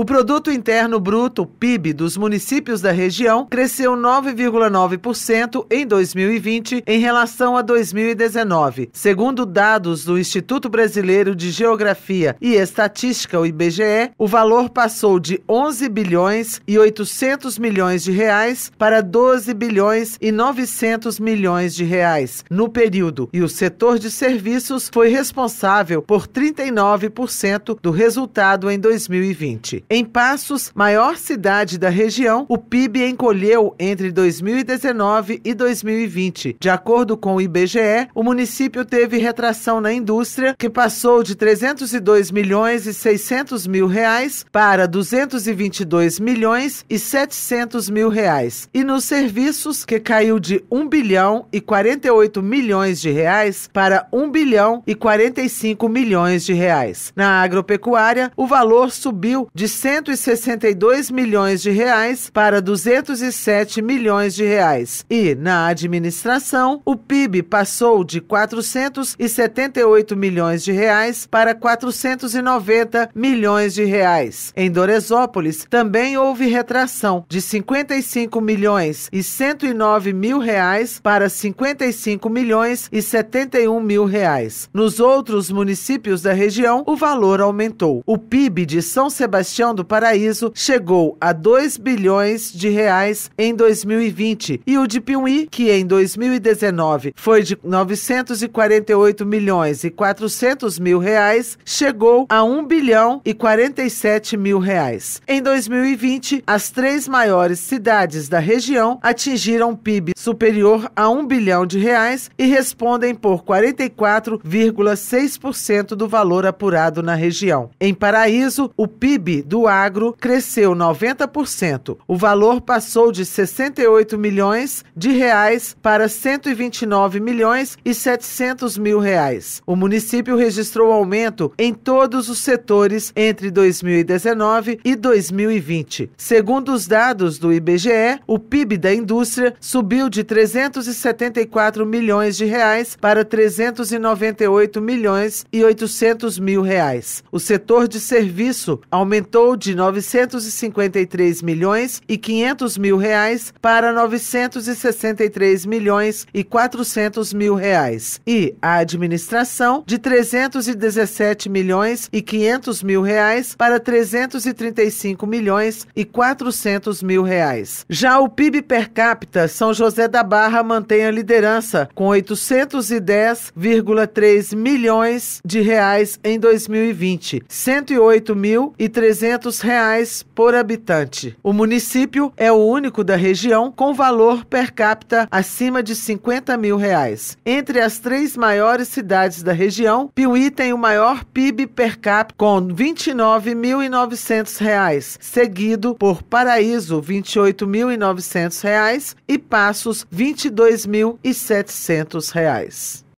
O Produto Interno Bruto, PIB, dos municípios da região cresceu 9,9% em 2020 em relação a 2019. Segundo dados do Instituto Brasileiro de Geografia e Estatística, o IBGE, o valor passou de 11 bilhões e 800 milhões de reais para 12 bilhões e 900 milhões de reais no período, e o setor de serviços foi responsável por 39% do resultado em 2020. Em Passos, maior cidade da região, o PIB encolheu entre 2019 e 2020. De acordo com o IBGE, o município teve retração na indústria, que passou de 302 milhões e 600 mil reais para 222 milhões e 700 mil reais, e nos serviços, que caiu de 1 bilhão e 48 milhões de reais para 1 bilhão e 45 milhões de reais. Na agropecuária, o valor subiu de de 162 milhões de reais para 207 milhões de reais. E, na administração, o PIB passou de 478 milhões de reais para 490 milhões de reais. Em Doresópolis, também houve retração de 55 milhões e 109 mil reais para 55 milhões e 71 mil reais. Nos outros municípios da região, o valor aumentou. O PIB de São Sebastião do Paraíso chegou a 2 bilhões de reais em 2020 e o de Piuí, que em 2019 foi de 948 milhões e 400 mil reais, chegou a 1 bilhão e 47 mil reais. Em 2020, as três maiores cidades da região atingiram PIB superior a 1 bilhão de reais e respondem por 44,6% do valor apurado na região. Em Paraíso, o PIB do agro cresceu 90%. O valor passou de 68 milhões de reais para 129 milhões e 700 mil reais. O município registrou aumento em todos os setores entre 2019 e 2020. Segundo os dados do IBGE, o PIB da indústria subiu de 374 milhões de reais para 398 milhões e 800 mil reais. O setor de serviço aumentou aumentou de 953 milhões e 500 mil reais para 963 milhões e 400 mil reais e a administração de 317 milhões e 500 mil reais para 335 milhões e 400 mil reais. Já o PIB per capita, São José da Barra mantém a liderança com 810,3 milhões de reais em 2020, 108.300 300 reais por habitante. O município é o único da região com valor per capita acima de 50 mil reais. Entre as três maiores cidades da região, Piuí tem o maior PIB per capita com 29.900 reais, seguido por Paraíso 28.900 reais e Passos 22.700 reais.